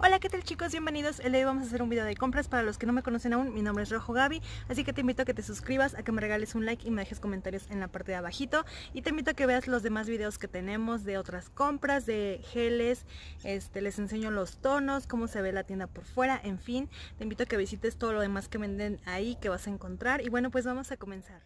Hola, ¿qué tal chicos? Bienvenidos. El día de hoy vamos a hacer un video de compras. Para los que no me conocen aún, mi nombre es Rojo Gaby, así que te invito a que te suscribas, a que me regales un like y me dejes comentarios en la parte de abajito. Y te invito a que veas los demás videos que tenemos de otras compras, de geles, este, les enseño los tonos, cómo se ve la tienda por fuera, en fin. Te invito a que visites todo lo demás que venden ahí, que vas a encontrar. Y bueno, pues vamos a comenzar.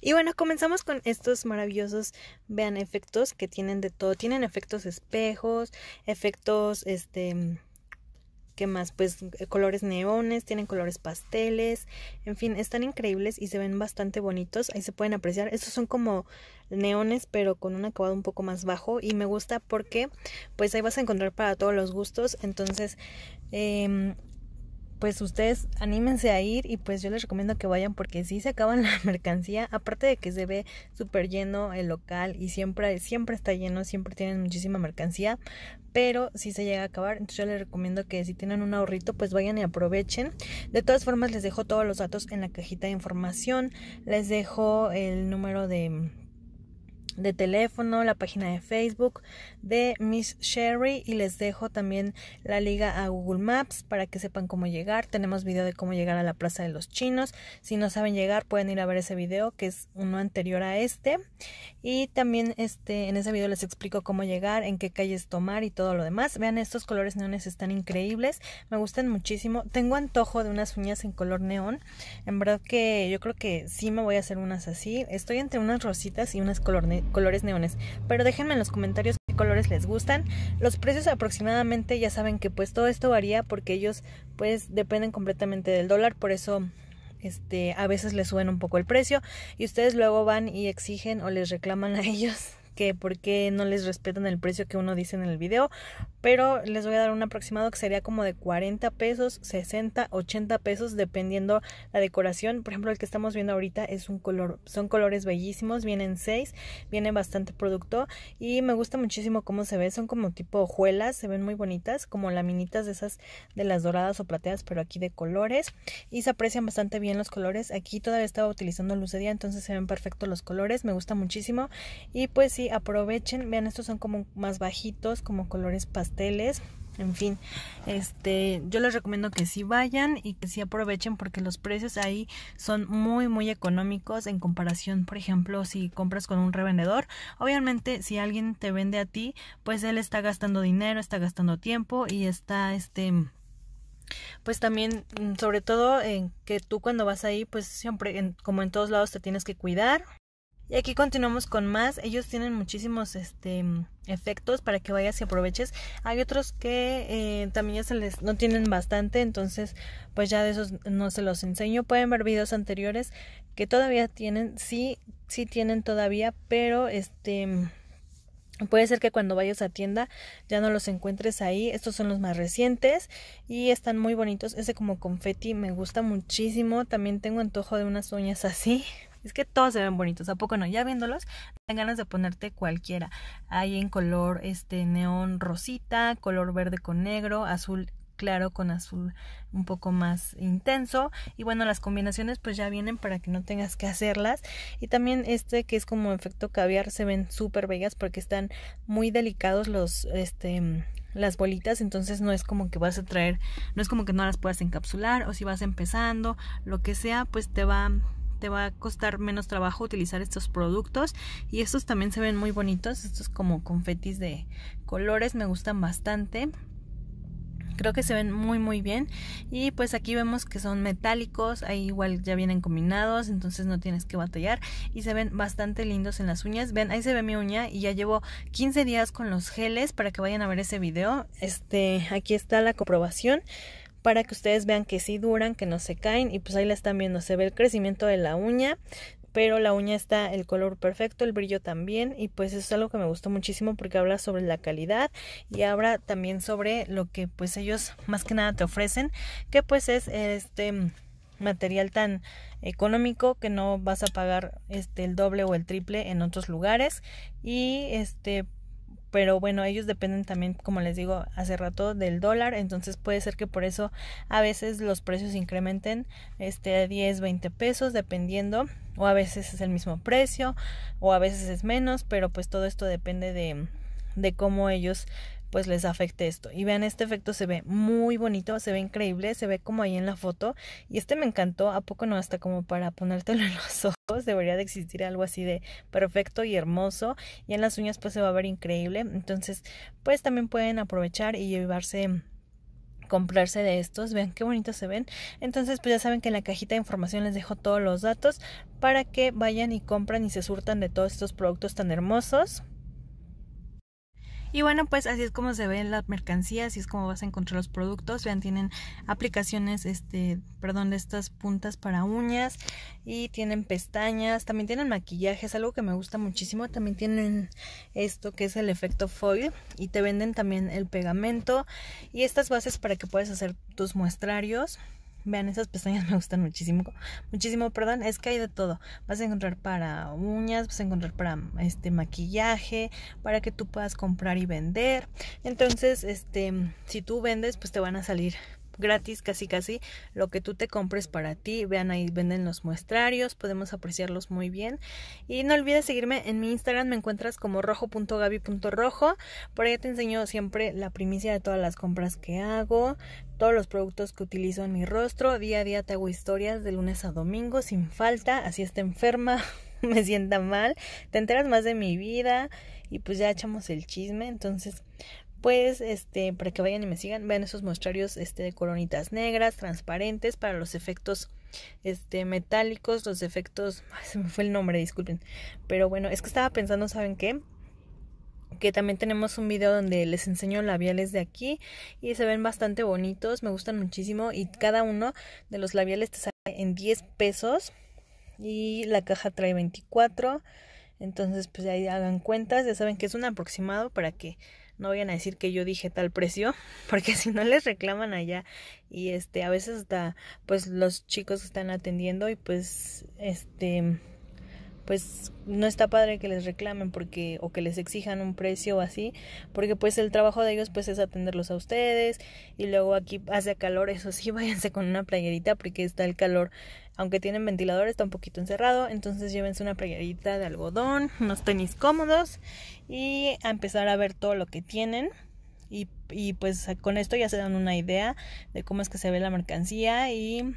Y bueno, comenzamos con estos maravillosos, vean, efectos que tienen de todo. Tienen efectos espejos, efectos, este, ¿qué más? Pues colores neones, tienen colores pasteles, en fin, están increíbles y se ven bastante bonitos, ahí se pueden apreciar. Estos son como neones, pero con un acabado un poco más bajo y me gusta porque pues ahí vas a encontrar para todos los gustos, entonces eh, pues ustedes anímense a ir y pues yo les recomiendo que vayan porque si se acaban la mercancía, aparte de que se ve súper lleno el local y siempre, siempre está lleno, siempre tienen muchísima mercancía, pero si se llega a acabar, entonces yo les recomiendo que si tienen un ahorrito pues vayan y aprovechen. De todas formas les dejo todos los datos en la cajita de información, les dejo el número de de teléfono, la página de Facebook de Miss Sherry y les dejo también la liga a Google Maps para que sepan cómo llegar. Tenemos video de cómo llegar a la Plaza de los Chinos. Si no saben llegar, pueden ir a ver ese video que es uno anterior a este. Y también este en ese video les explico cómo llegar, en qué calles tomar y todo lo demás. Vean estos colores neones están increíbles, me gustan muchísimo. Tengo antojo de unas uñas en color neón. En verdad que yo creo que sí me voy a hacer unas así. Estoy entre unas rositas y unas color neón colores neones. Pero déjenme en los comentarios qué colores les gustan. Los precios aproximadamente, ya saben que pues todo esto varía porque ellos pues dependen completamente del dólar, por eso este, a veces les suben un poco el precio y ustedes luego van y exigen o les reclaman a ellos que por qué no les respetan el precio que uno dice en el video, pero les voy a dar un aproximado que sería como de 40 pesos, 60, 80 pesos dependiendo la decoración. Por ejemplo, el que estamos viendo ahorita es un color, son colores bellísimos, vienen 6, viene bastante producto y me gusta muchísimo cómo se ve, son como tipo hojuelas, se ven muy bonitas, como laminitas de esas de las doradas o plateadas, pero aquí de colores y se aprecian bastante bien los colores. Aquí todavía estaba utilizando luz entonces se ven perfectos los colores, me gusta muchísimo y pues sí aprovechen, vean, estos son como más bajitos, como colores pasteles, en fin, este, yo les recomiendo que si vayan y que sí aprovechen porque los precios ahí son muy muy económicos en comparación, por ejemplo, si compras con un revendedor, obviamente si alguien te vende a ti, pues él está gastando dinero, está gastando tiempo y está este pues también mm, sobre todo en que tú cuando vas ahí pues siempre como en todos lados te tienes que cuidar y aquí continuamos con más. Ellos tienen muchísimos este, efectos para que vayas y aproveches. Hay otros que eh, también ya se les no tienen bastante, entonces pues ya de esos no se los enseño. Pueden ver videos anteriores que todavía tienen, sí, sí tienen todavía, pero este puede ser que cuando vayas a tienda ya no los encuentres ahí. Estos son los más recientes y están muy bonitos. Ese como confeti me gusta muchísimo. También tengo antojo de unas uñas así. Es que todos se ven bonitos, ¿a poco no? Ya viéndolos, dan ganas de ponerte cualquiera. Hay en color este neón rosita, color verde con negro, azul claro con azul un poco más intenso y bueno las combinaciones pues ya vienen para que no tengas que hacerlas y también este que es como efecto caviar se ven súper bellas porque están muy delicados los este las bolitas entonces no es como que vas a traer no es como que no las puedas encapsular o si vas empezando lo que sea pues te va va a costar menos trabajo utilizar estos productos y estos también se ven muy bonitos, estos como confetis de colores me gustan bastante creo que se ven muy muy bien y pues aquí vemos que son metálicos ahí igual ya vienen combinados entonces no tienes que batallar y se ven bastante lindos en las uñas ven ahí se ve mi uña y ya llevo 15 días con los geles para que vayan a ver ese video este aquí está la comprobación para que ustedes vean que sí duran, que no se caen y pues ahí la están viendo, se ve el crecimiento de la uña, pero la uña está el color perfecto, el brillo también y pues es algo que me gustó muchísimo porque habla sobre la calidad y habla también sobre lo que pues ellos más que nada te ofrecen, que pues es este material tan económico que no vas a pagar este el doble o el triple en otros lugares y este pero bueno, ellos dependen también, como les digo hace rato, del dólar, entonces puede ser que por eso a veces los precios incrementen este a 10, 20 pesos dependiendo, o a veces es el mismo precio, o a veces es menos, pero pues todo esto depende de, de cómo ellos pues les afecte esto. Y vean, este efecto se ve muy bonito, se ve increíble, se ve como ahí en la foto. Y este me encantó, ¿a poco no? Hasta como para ponértelo en los ojos. Debería de existir algo así de perfecto y hermoso. Y en las uñas pues se va a ver increíble. Entonces, pues también pueden aprovechar y llevarse comprarse de estos. Vean qué bonitos se ven. Entonces, pues ya saben que en la cajita de información les dejo todos los datos para que vayan y compran y se surtan de todos estos productos tan hermosos. Y bueno, pues así es como se ven las mercancías, así es como vas a encontrar los productos. Vean, tienen aplicaciones, este, perdón, de estas puntas para uñas y tienen pestañas, también tienen maquillaje, es algo que me gusta muchísimo. También tienen esto que es el efecto foil y te venden también el pegamento y estas bases para que puedas hacer tus muestrarios. Vean, esas pestañas me gustan muchísimo. Muchísimo, perdón. Es que hay de todo. Vas a encontrar para uñas, vas a encontrar para este maquillaje, para que tú puedas comprar y vender. Entonces, este, si tú vendes, pues te van a salir gratis casi casi lo que tú te compres para ti. Vean ahí venden los muestrarios, podemos apreciarlos muy bien. Y no olvides seguirme en mi Instagram, me encuentras como rojo.gaby.rojo. Por ahí te enseño siempre la primicia de todas las compras que hago, todos los productos que utilizo en mi rostro. Día a día te hago historias de lunes a domingo sin falta, así está enferma me sienta mal, te enteras más de mi vida y pues ya echamos el chisme, entonces pues este para que vayan y me sigan vean esos muestrarios este de coronitas negras transparentes para los efectos este metálicos los efectos se me fue el nombre disculpen pero bueno es que estaba pensando saben qué que también tenemos un video donde les enseño labiales de aquí y se ven bastante bonitos me gustan muchísimo y cada uno de los labiales te sale en 10 pesos y la caja trae 24 entonces pues ahí hagan cuentas ya saben que es un aproximado para que no vayan a decir que yo dije tal precio, porque si no les reclaman allá y este a veces hasta pues los chicos están atendiendo y pues este pues no está padre que les reclamen porque o que les exijan un precio o así, porque pues el trabajo de ellos pues es atenderlos a ustedes y luego aquí hace calor, eso sí, váyanse con una playerita porque está el calor aunque tienen ventilador, está un poquito encerrado. Entonces llévense una playerita de algodón, unos tenis cómodos y a empezar a ver todo lo que tienen. Y, y pues con esto ya se dan una idea de cómo es que se ve la mercancía y,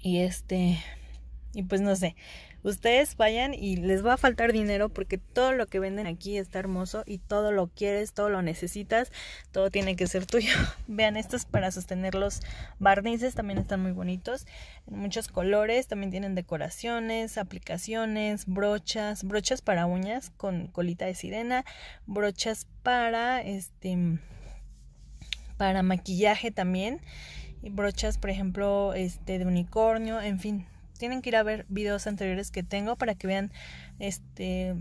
y este, y pues no sé, ustedes vayan y les va a faltar dinero porque todo lo que venden aquí está hermoso y todo lo quieres, todo lo necesitas, todo tiene que ser tuyo. Vean, estos para sostener los barnices también están muy bonitos, en muchos colores, también tienen decoraciones, aplicaciones, brochas, brochas para uñas con colita de sirena, brochas para este para maquillaje también y brochas por ejemplo este de unicornio en fin tienen que ir a ver videos anteriores que tengo para que vean este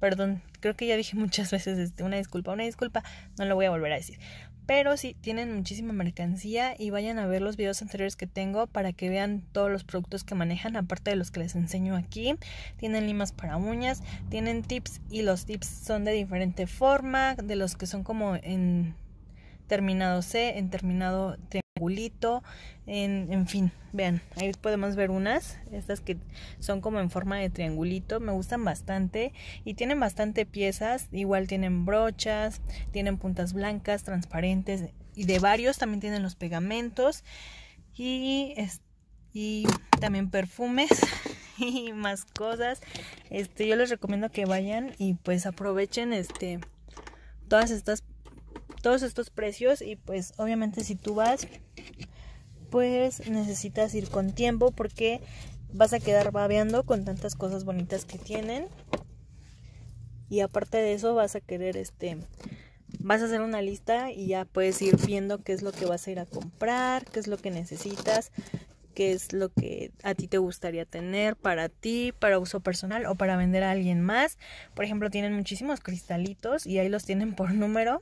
perdón, creo que ya dije muchas veces este, una disculpa, una disculpa, no lo voy a volver a decir. Pero sí, tienen muchísima mercancía y vayan a ver los videos anteriores que tengo para que vean todos los productos que manejan, aparte de los que les enseño aquí. Tienen limas para uñas, tienen tips y los tips son de diferente forma, de los que son como en terminado C, en terminado T. ...triangulito, en, fin, vean, ahí podemos ver unas, estas que son como en forma de triangulito, me gustan bastante y tienen bastante piezas, igual tienen brochas, tienen puntas blancas, transparentes y de varios, también tienen los pegamentos y, y también perfumes y más cosas. Este, yo les recomiendo que vayan y pues aprovechen este todas estas todos estos precios y pues obviamente si tú vas pues necesitas ir con tiempo porque vas a quedar babeando con tantas cosas bonitas que tienen y aparte de eso vas a querer este vas a hacer una lista y ya puedes ir viendo qué es lo que vas a ir a comprar, qué es lo que necesitas, qué es lo que a ti te gustaría tener para ti, para uso personal o para vender a alguien más. Por ejemplo, tienen muchísimos cristalitos y ahí los tienen por número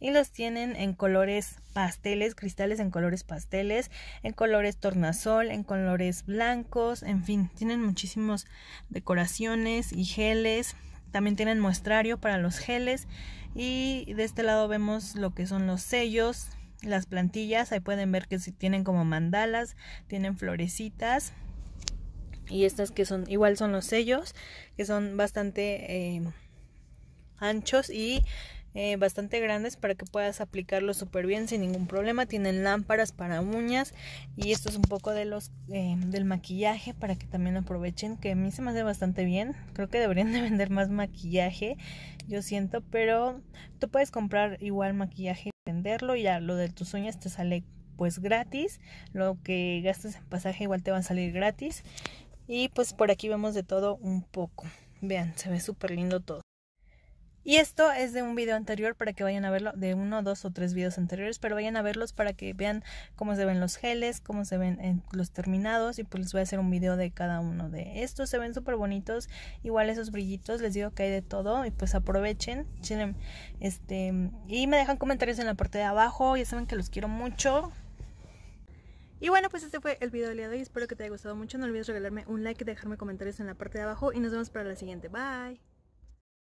y los tienen en colores pasteles, cristales en colores pasteles, en colores tornasol, en colores blancos, en fin, tienen muchísimas decoraciones y geles. También tienen muestrario para los geles y de este lado vemos lo que son los sellos, las plantillas. Ahí pueden ver que si tienen como mandalas, tienen florecitas. Y estas que son, igual son los sellos, que son bastante eh, anchos y eh, bastante grandes para que puedas aplicarlo súper bien sin ningún problema. Tienen lámparas para uñas y esto es un poco de los eh, del maquillaje para que también aprovechen, que a mí se me hace bastante bien. Creo que deberían de vender más maquillaje, yo siento, pero tú puedes comprar igual maquillaje venderlo y lo de tus uñas te sale pues gratis, lo que gastes en pasaje igual te va a salir gratis y pues por aquí vemos de todo un poco. Vean, se ve súper lindo todo. Y esto es de un video anterior para que vayan a verlo, de uno, dos o tres videos anteriores, pero vayan a verlos para que vean cómo se ven los geles, cómo se ven eh, los terminados y pues les voy a hacer un video de cada uno de estos. Se ven súper bonitos, igual esos brillitos, les digo que hay de todo y pues aprovechen. Este, y me dejan comentarios en la parte de abajo, ya saben que los quiero mucho. Y bueno, pues este fue el video del día de hoy. Espero que te haya gustado mucho. No olvides regalarme un like, y dejarme comentarios en la parte de abajo y nos vemos para la siguiente. Bye.